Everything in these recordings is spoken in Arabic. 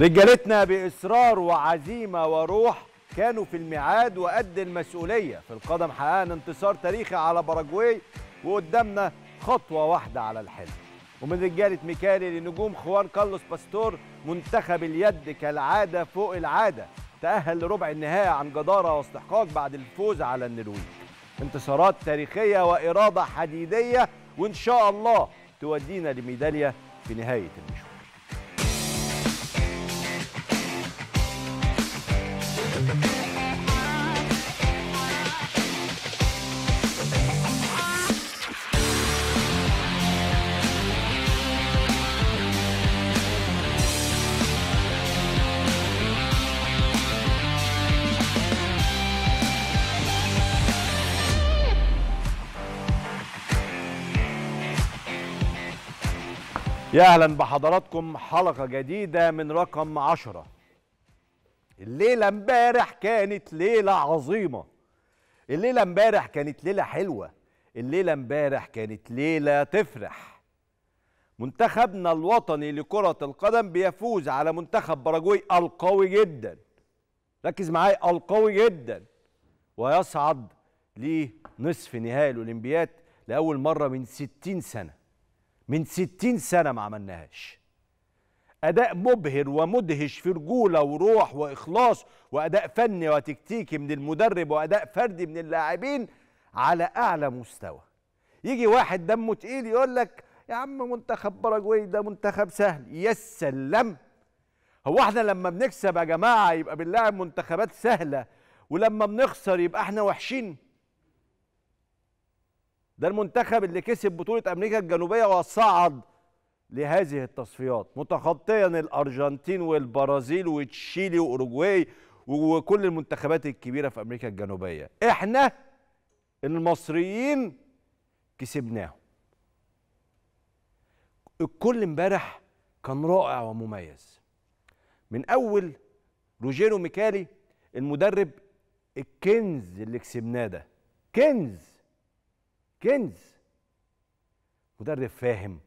رجالتنا بإصرار وعزيمة وروح كانوا في الميعاد وقد المسؤولية في القدم حققنا انتصار تاريخي على باراجواي وقدامنا خطوة واحدة على الحلم ومن رجالة ميكالي لنجوم خوان كارلوس باستور منتخب اليد كالعادة فوق العادة تأهل لربع النهائي عن جدارة واستحقاق بعد الفوز على النرويج انتصارات تاريخية وإرادة حديدية وإن شاء الله تودينا لميدالية في نهاية المشوار يا اهلا بحضراتكم حلقه جديده من رقم عشرة الليله امبارح كانت ليله عظيمه الليله امبارح كانت ليله حلوه الليله امبارح كانت ليله تفرح منتخبنا الوطني لكره القدم بيفوز على منتخب باراجواي القوي جدا ركز معايا القوي جدا ويصعد لنصف نهائي الاولمبياد لاول مره من 60 سنه من 60 سنة ما عملناهاش أداء مبهر ومدهش في رجولة وروح وإخلاص وأداء فني وتكتيكي من المدرب وأداء فردي من اللاعبين على أعلى مستوى يجي واحد دمه تقيل يقول لك يا عم منتخب باراجواي ده منتخب سهل يا سلام هو احنا لما بنكسب يا جماعه يبقى بنلاعب منتخبات سهله ولما بنخسر يبقى احنا وحشين ده المنتخب اللي كسب بطولة أمريكا الجنوبية وصعد لهذه التصفيات متخطيا الأرجنتين والبرازيل وتشيلي وأوروجواي وكل المنتخبات الكبيرة في أمريكا الجنوبية إحنا المصريين كسبناهم الكل امبارح كان رائع ومميز من أول روجيرو ميكالي المدرب الكنز اللي كسبناه ده كنز كنز مدرب فاهم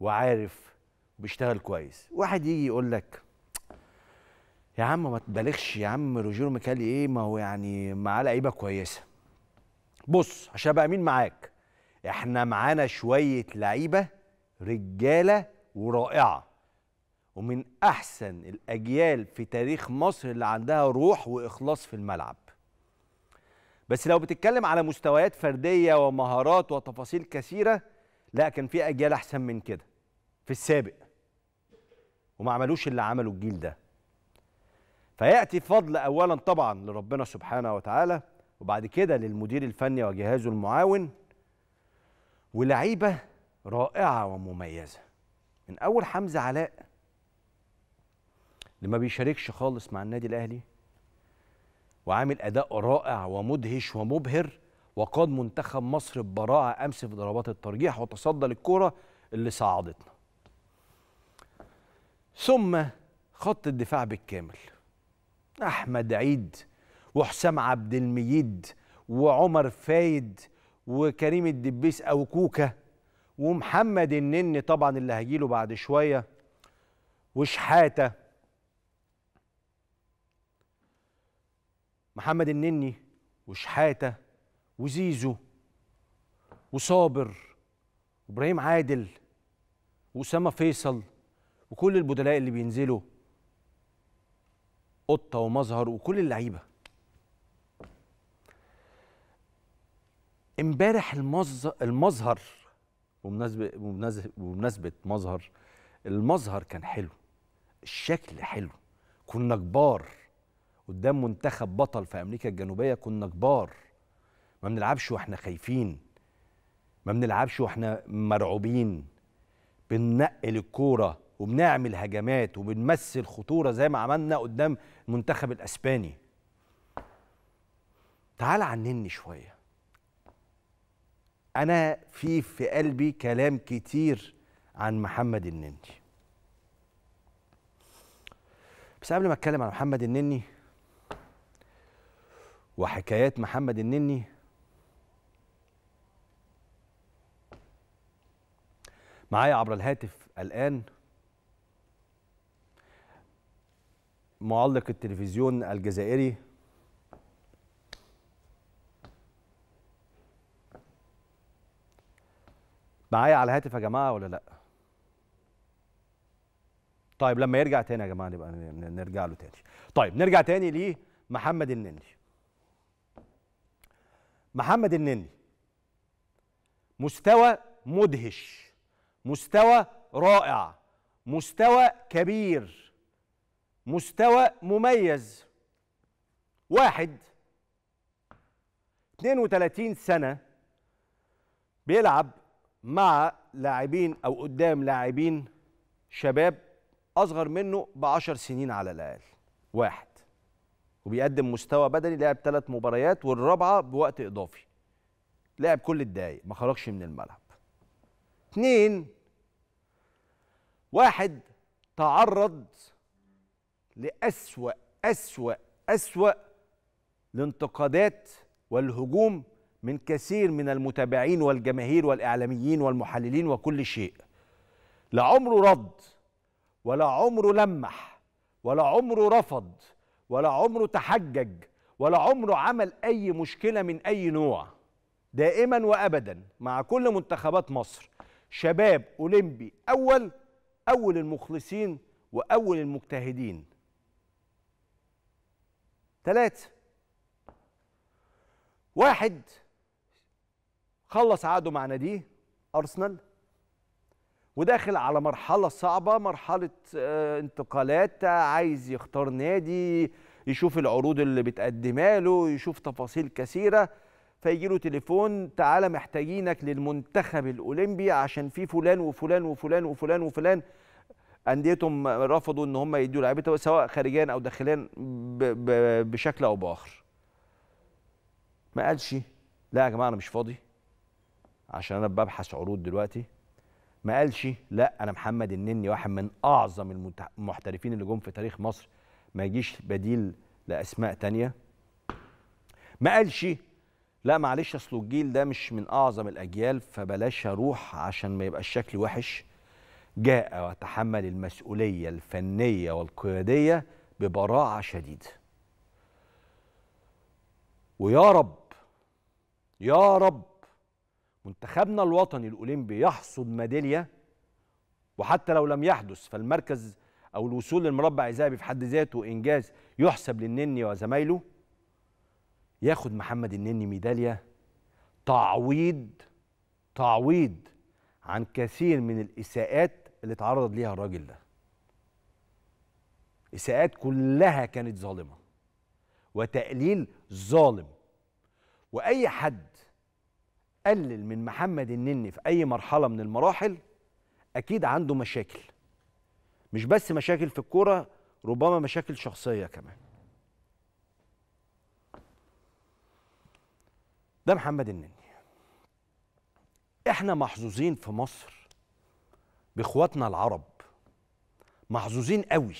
وعارف وبيشتغل كويس واحد يجي يقول لك يا عم ما تبالغش يا عم روجيرو ميكالي ايه ما هو يعني معاه لعيبه كويسه بص عشان ابقى مين معاك احنا معانا شويه لعيبه رجاله ورائعه ومن احسن الاجيال في تاريخ مصر اللي عندها روح واخلاص في الملعب بس لو بتتكلم على مستويات فرديه ومهارات وتفاصيل كثيره لا كان في اجيال احسن من كده في السابق وما عملوش اللي عمله الجيل ده فياتي فضل اولا طبعا لربنا سبحانه وتعالى وبعد كده للمدير الفني وجهازه المعاون ولعيبه رائعه ومميزه من اول حمزه علاء اللي ما بيشاركش خالص مع النادي الاهلي وعامل اداء رائع ومدهش ومبهر وقاد منتخب مصر ببراعه امس في ضربات الترجيح وتصدى للكوره اللي صعدتنا. ثم خط الدفاع بالكامل. احمد عيد وحسام عبد المجيد وعمر فايد وكريم الدبيس او كوكا ومحمد النني طبعا اللي هجيله بعد شويه وشحاته محمد النني وشحاته وزيزو وصابر وابراهيم عادل واسامه فيصل وكل البدلاء اللي بينزلوا قطه ومظهر وكل اللعيبه امبارح المظهر بمناسبه بمناسبه مظهر المظهر كان حلو الشكل حلو كنا كبار قدام منتخب بطل في امريكا الجنوبيه كنا كبار ما بنلعبش واحنا خايفين ما بنلعبش واحنا مرعوبين بننقل الكوره وبنعمل هجمات وبنمثل خطوره زي ما عملنا قدام المنتخب الاسباني تعال عنني شويه انا في في قلبي كلام كتير عن محمد النني بس قبل ما اتكلم عن محمد النني وحكايات محمد النني معايا عبر الهاتف الآن معلق التلفزيون الجزائري معايا على الهاتف يا جماعة ولا لأ؟ طيب لما يرجع تاني يا جماعة نبقى نرجع له تاني طيب نرجع تاني لمحمد النني محمد النني مستوى مدهش مستوى رائع مستوى كبير مستوى مميز واحد 32 سنة بيلعب مع لاعبين أو قدام لاعبين شباب أصغر منه بعشر سنين على الأقل واحد وبيقدم مستوى بدني لعب ثلاث مباريات والرابعه بوقت اضافي لعب كل الدقايق ما خرجش من الملعب اثنين واحد تعرض لأسوأ أسوأ أسوأ الانتقادات والهجوم من كثير من المتابعين والجماهير والإعلاميين والمحللين وكل شيء لا عمره رد ولا عمره لمح ولا عمره رفض ولا عمره تحجج ولا عمره عمل أي مشكلة من أي نوع دائما وأبدا مع كل منتخبات مصر شباب أولمبي أول أول المخلصين وأول المجتهدين ثلاثة واحد خلص عقده مع ناديه أرسنال وداخل على مرحله صعبه مرحله آه، انتقالات عايز يختار نادي يشوف العروض اللي بتقدمها له يشوف تفاصيل كثيره فيجي له تليفون تعالى محتاجينك للمنتخب الاولمبي عشان في فلان وفلان وفلان وفلان وفلان انديتهم رفضوا ان هم يدوا لعيبه سواء خارجيا او داخليا بشكل او باخر ما قالش لا يا جماعه انا مش فاضي عشان انا ببحث عروض دلوقتي ما قالش لا انا محمد النني واحد من اعظم المحترفين اللي جم في تاريخ مصر ما يجيش بديل لاسماء تانية ما قالش لا معلش اصل الجيل ده مش من اعظم الاجيال فبلاش اروح عشان ما يبقى الشكل وحش جاء وتحمل المسؤوليه الفنيه والقياديه ببراعه شديده ويا رب يا رب منتخبنا الوطني الاولمبي يحصد ميداليه وحتى لو لم يحدث فالمركز او الوصول للمربع الذهبي في حد ذاته انجاز يحسب للنني وزمايله ياخد محمد النني ميداليه تعويض تعويض عن كثير من الاساءات اللي تعرض ليها الراجل ده اساءات كلها كانت ظالمه وتقليل ظالم واي حد قلل من محمد النني في اي مرحله من المراحل اكيد عنده مشاكل مش بس مشاكل في الكوره ربما مشاكل شخصيه كمان ده محمد النني احنا محظوظين في مصر باخواتنا العرب محظوظين قوي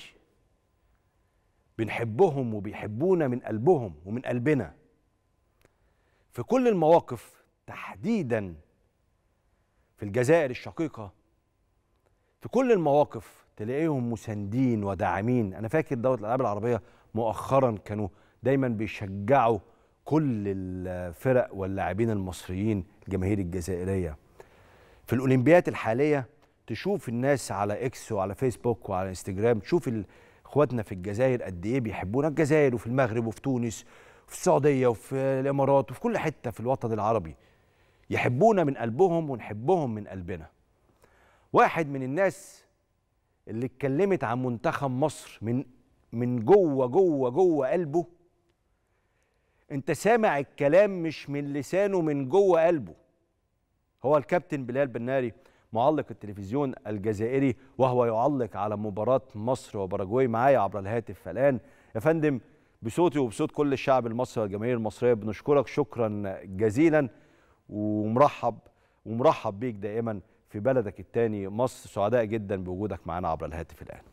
بنحبهم وبيحبونا من قلبهم ومن قلبنا في كل المواقف تحديدا في الجزائر الشقيقه في كل المواقف تلاقيهم مساندين وداعمين انا فاكر دوله الالعاب العربيه مؤخرا كانوا دايما بيشجعوا كل الفرق واللاعبين المصريين الجماهير الجزائريه في الاولمبيات الحاليه تشوف الناس على اكس وعلى فيسبوك وعلى انستجرام تشوف اخواتنا في الجزائر قد ايه بيحبونا الجزائر وفي المغرب وفي تونس وفي السعوديه وفي الامارات وفي كل حته في الوطن العربي يحبونا من قلبهم ونحبهم من قلبنا واحد من الناس اللي اتكلمت عن منتخب مصر من من جوه جوه جوه قلبه انت سامع الكلام مش من لسانه من جوه قلبه هو الكابتن بلال بناري معلق التلفزيون الجزائري وهو يعلق على مباراة مصر وباراجواي معايا عبر الهاتف الآن يا فندم بصوتي وبصوت كل الشعب المصري والجماهير المصرية بنشكرك شكرا جزيلا ومرحب ومرحب بيك دائما في بلدك التاني مصر سعداء جدا بوجودك معانا عبر الهاتف الآن